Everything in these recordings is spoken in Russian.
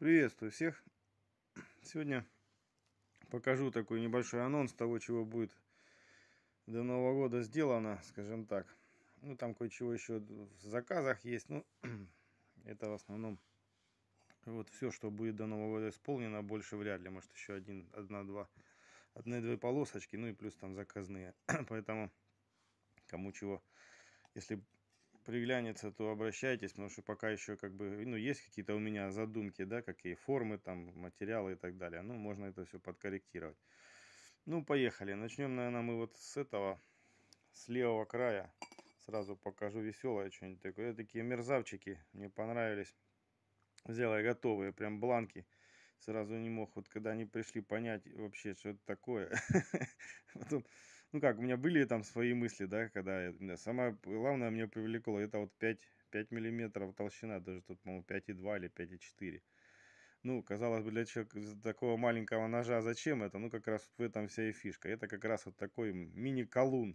Приветствую всех! Сегодня покажу такой небольшой анонс того, чего будет до Нового года сделано, скажем так. Ну, там кое-чего еще в заказах есть, ну, это в основном вот все, что будет до Нового года исполнено, больше вряд ли, может, еще один, одна-два, одна-две полосочки, ну и плюс там заказные, поэтому кому чего, если приглянется, то обращайтесь, потому что пока еще как бы, ну, есть какие-то у меня задумки, да, какие формы там, материалы и так далее. Ну, можно это все подкорректировать. Ну, поехали. Начнем, наверное, мы вот с этого, с левого края. Сразу покажу веселое что-нибудь такое. Такие мерзавчики мне понравились. Взял я готовые, прям бланки. Сразу не мог, вот когда они пришли, понять вообще, что это такое. Потом ну как, у меня были там свои мысли, да, когда да, самое главное меня привлекло, это вот 5, 5 миллиметров толщина, даже тут, по-моему, 5,2 или 5,4. Ну, казалось бы, для человека такого маленького ножа зачем это? Ну, как раз в этом вся и фишка. Это как раз вот такой мини-колун.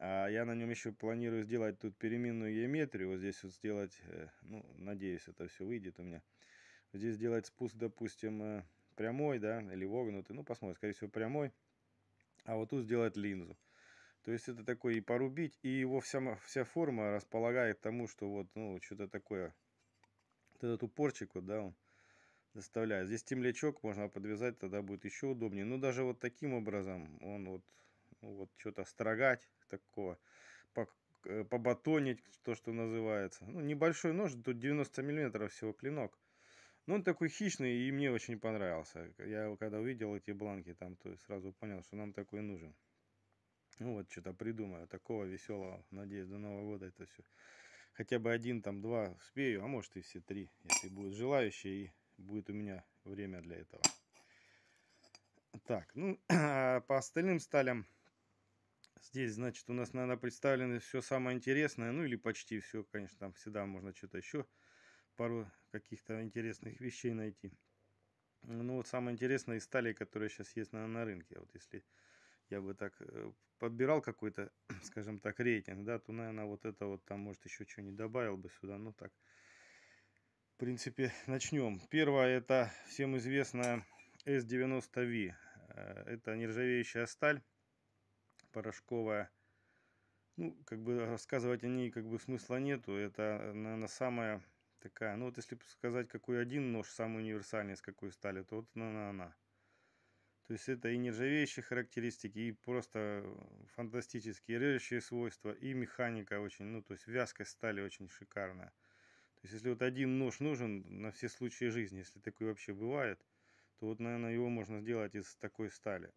А я на нем еще планирую сделать тут переменную геометрию. Вот здесь вот сделать, э, ну, надеюсь, это все выйдет у меня. Здесь сделать спуск, допустим, э, прямой, да, или вогнутый. Ну, посмотрим, скорее всего, прямой а вот тут сделать линзу. То есть это такой и порубить, и его вся, вся форма располагает к тому, что вот, ну, что-то такое. Вот этот упорчик, вот, да, он доставляет. Здесь темлячок можно подвязать, тогда будет еще удобнее. Но даже вот таким образом он вот, ну, вот что-то строгать такого, по, э, побатонить, то, что называется. Ну, небольшой нож, тут 90 миллиметров всего клинок. Ну он такой хищный, и мне очень понравился. Я когда увидел эти бланки, там то сразу понял, что нам такой нужен. Ну вот, что-то придумаю такого веселого. Надеюсь, до Нового года это все. Хотя бы один, там два успею, а может и все три, если будет желающие, и будет у меня время для этого. Так, ну, а по остальным сталям Здесь, значит, у нас, наверное, представлено все самое интересное, ну или почти все, конечно, там всегда можно что-то еще пару каких-то интересных вещей найти. Ну вот самое интересное из стали, которая сейчас есть на, на рынке. Вот если я бы так э, подбирал какой-то, скажем так, рейтинг, да, то, наверное, вот это вот там, может, еще что не добавил бы сюда, ну так. В принципе, начнем. Первое, это всем известная S90V. Э, это нержавеющая сталь порошковая. Ну, как бы рассказывать о ней как бы смысла нету. Это, наверное, самая такая. Ну вот если сказать, какой один нож самый универсальный, с какой стали, то вот она-она. она. То есть это и нержавеющие характеристики, и просто э, фантастические режущие свойства, и механика очень, ну то есть вязкость стали очень шикарная. То есть если вот один нож нужен на все случаи жизни, если такой вообще бывает, то вот, наверное, его можно сделать из такой стали.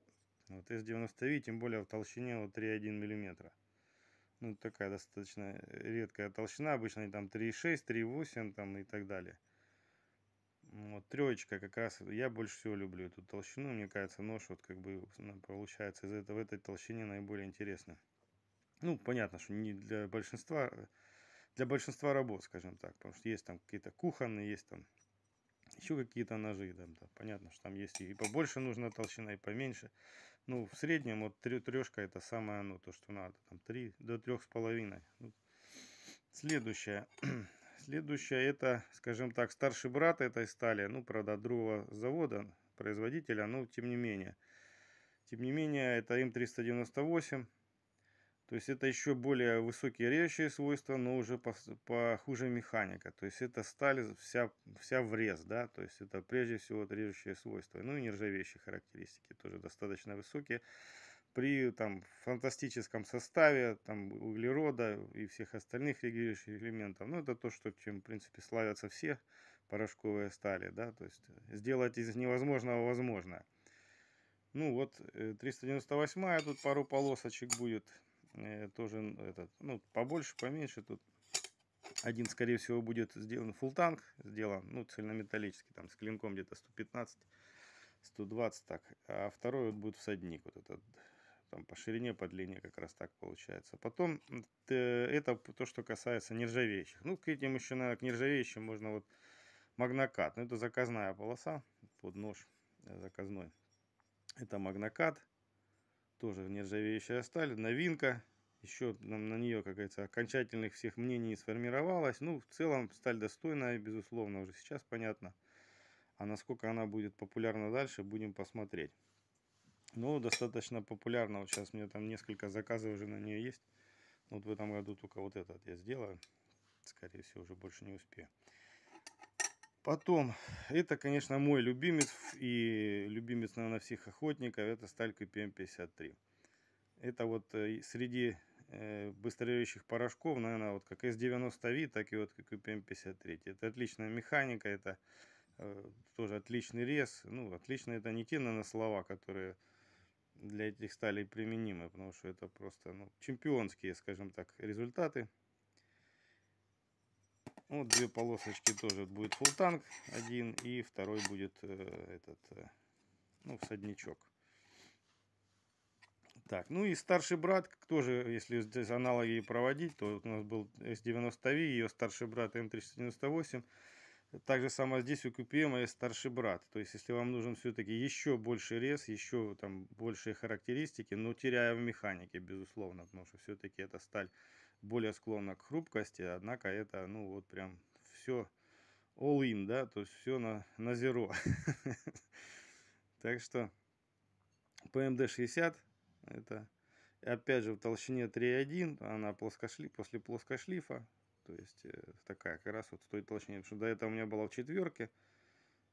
Вот S90V, тем более в толщине вот 3,1 миллиметра ну, такая достаточно э, редкая толщина. Обычно они там 3,6, 3,8 там и так далее. Вот, троечка как раз, я больше всего люблю эту толщину. Мне кажется, нож вот как бы получается из этого, в этой толщине наиболее интересно. Ну, понятно, что не для большинства, э, для большинства работ, скажем так. Потому что есть там какие-то кухонные, есть там еще какие-то ножи. Там, да, понятно, что там есть и побольше нужна толщина, и поменьше. Ну, в среднем вот трешка это самое оно, то, что надо. Там 3 до трех с половиной. Ну, следующее. Следующее это, скажем так, старший брат этой стали. Ну, правда, другого завода, производителя, но тем не менее. Тем не менее, это М398. То есть это еще более высокие режущие свойства, но уже похуже механика. То есть это сталь вся, вся врез, да, то есть это прежде всего режущие свойства. Ну и нержавеющие характеристики тоже достаточно высокие. При там, фантастическом составе там, углерода и всех остальных регулирующих элементов, ну это то, что, чем в принципе славятся все порошковые стали, да, то есть сделать из невозможного возможное. Ну вот, 398 э, тут пару полосочек будет Э, тоже этот, ну, побольше, поменьше. Тут один, скорее всего, будет сделан full танк, сделан, ну, цельнометаллический, там, с клинком где-то 115, 120 так. А второй вот будет всадник, вот этот, там, по ширине, по длине как раз так получается. Потом, это то, что касается нержавеющих. Ну, к этим еще, наверное, к нержавеющим можно вот магнокат. Ну, это заказная полоса под нож э, заказной. Это магнокат. Тоже нержавеющая сталь, новинка. Еще нам на нее, как говорится, окончательных всех мнений не сформировалось. Ну, в целом, сталь достойная, безусловно, уже сейчас понятно. А насколько она будет популярна дальше, будем посмотреть. Ну, достаточно популярна. Вот сейчас у меня там несколько заказов уже на нее есть. Вот в этом году только вот этот я сделаю. Скорее всего, уже больше не успею. Потом, это, конечно, мой любимец и любимец, наверное, всех охотников, это сталь КПМ-53. Эм это вот э, среди э, быстрореющих порошков, наверное, вот как с 90 в так и вот как КПМ-53. Эм это отличная механика, это э, тоже отличный рез. Ну, отлично это не те, наверное, слова, которые для этих сталей применимы, потому что это просто ну, чемпионские, скажем так, результаты. Вот две полосочки тоже будет full танк один и второй будет э, этот, э, ну, всадничок. Так, ну и старший брат, тоже, если здесь аналоги проводить, то вот у нас был S90V, ее старший брат M398. Так же самое здесь у QPM есть старший брат. То есть, если вам нужен все-таки еще больше рез, еще там большие характеристики, но теряя в механике, безусловно, потому что все-таки это сталь более склонна к хрупкости, однако это, ну, вот прям все all-in, да, то есть все на, на зеро. Так что PMD-60 это опять же в толщине 3.1, она плоскошли, после плоскошлифа, то есть э, такая как раз вот в той толщине, потому что до этого у меня была в четверке,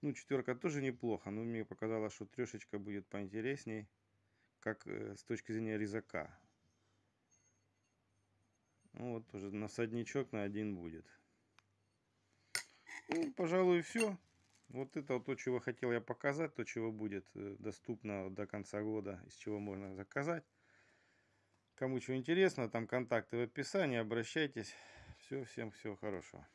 ну четверка тоже неплохо, но мне показалось, что трешечка будет поинтересней, как э, с точки зрения резака, ну вот, уже насадничок на один будет. Ну, пожалуй, все. Вот это вот то, чего хотел я показать, то, чего будет э, доступно до конца года, из чего можно заказать. Кому что интересно, там контакты в описании, обращайтесь. Все, всем всего хорошего.